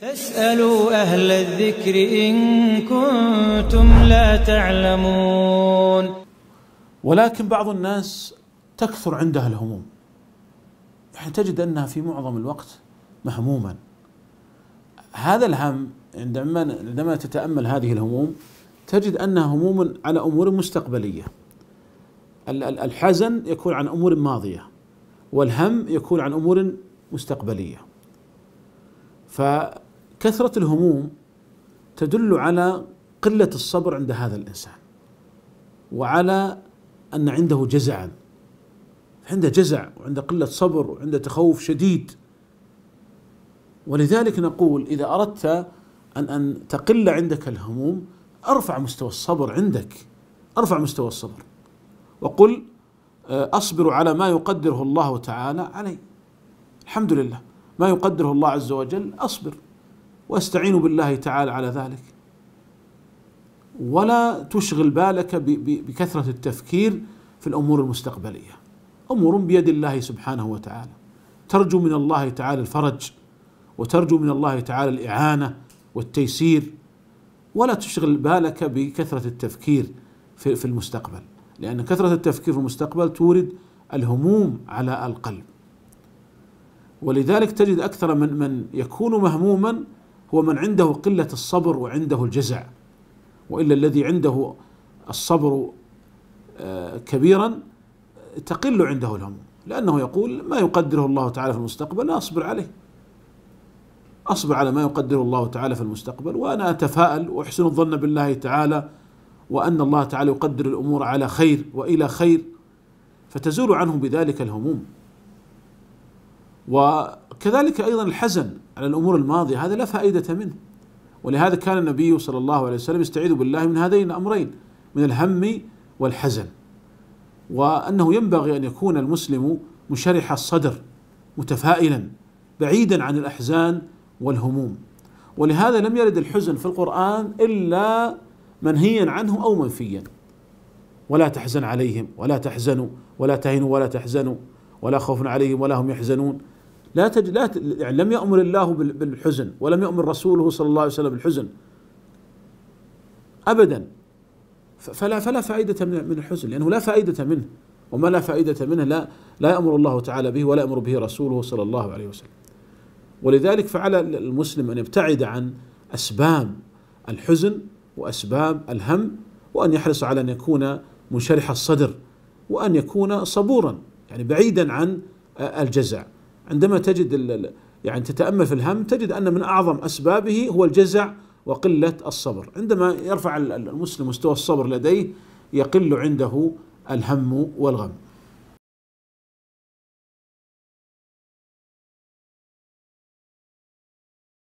فاسألوا أهل الذكر إن كنتم لا تعلمون ولكن بعض الناس تكثر عندها الهموم يعني تجد أنها في معظم الوقت مهموما هذا الهم عندما عندما تتأمل هذه الهموم تجد أنها هموم على أمور مستقبلية الحزن يكون عن أمور ماضية والهم يكون عن أمور مستقبلية ف كثرة الهموم تدل على قلة الصبر عند هذا الإنسان وعلى أن عنده جزعا عنده جزع وعنده قلة صبر وعنده تخوف شديد ولذلك نقول إذا أردت أن أن تقل عندك الهموم أرفع مستوى الصبر عندك أرفع مستوى الصبر وقل آه، أصبر على ما يقدره الله تعالى علي الحمد لله ما يقدره الله عز وجل أصبر واستعين بالله تعالى على ذلك ولا تشغل بالك بكثرة التفكير في الأمور المستقبلية أمور بيد الله سبحانه وتعالى ترجو من الله تعالى الفرج وترجو من الله تعالى الإعانة والتيسير ولا تشغل بالك بكثرة التفكير في المستقبل لأن كثرة التفكير في المستقبل تورد الهموم على القلب ولذلك تجد أكثر من من يكون مهموما هو من عنده قلة الصبر وعنده الجزع وإلا الذي عنده الصبر آه، كبيرا تقل عنده الهموم لأنه يقول ما يقدره الله تعالى في المستقبل لا أصبر عليه أصبر على ما يقدره الله تعالى في المستقبل وأنا أتفائل وأحسن الظن بالله تعالى وأن الله تعالى يقدر الأمور على خير وإلى خير فتزول عنه بذلك الهموم وكذلك أيضا الحزن على الأمور الماضية هذا لا فائدة منه ولهذا كان النبي صلى الله عليه وسلم يستعيذ بالله من هذين الأمرين من الهم والحزن وأنه ينبغي أن يكون المسلم مشرح الصدر متفائلا بعيدا عن الأحزان والهموم ولهذا لم يرد الحزن في القرآن إلا منهيا عنه أو منفيا ولا تحزن عليهم ولا تحزنوا ولا تهنوا ولا تحزنوا ولا خوف عليهم ولا هم يحزنون لا تج... لا ت... يعني لم يأمر الله بالحزن ولم يأمر رسوله صلى الله عليه وسلم بالحزن أبدا فلا فلا فائدة من الحزن لأنه لا فائدة منه وما لا فائدة منه لا لا يأمر الله تعالى به ولا يأمر به رسوله صلى الله عليه وسلم ولذلك فعلى المسلم أن يبتعد عن أسباب الحزن وأسباب الهم وأن يحرص على أن يكون منشرح الصدر وأن يكون صبورا يعني بعيدا عن الجزع عندما تجد يعني تتامل في الهم تجد ان من اعظم اسبابه هو الجزع وقله الصبر، عندما يرفع المسلم مستوى الصبر لديه يقل عنده الهم والغم.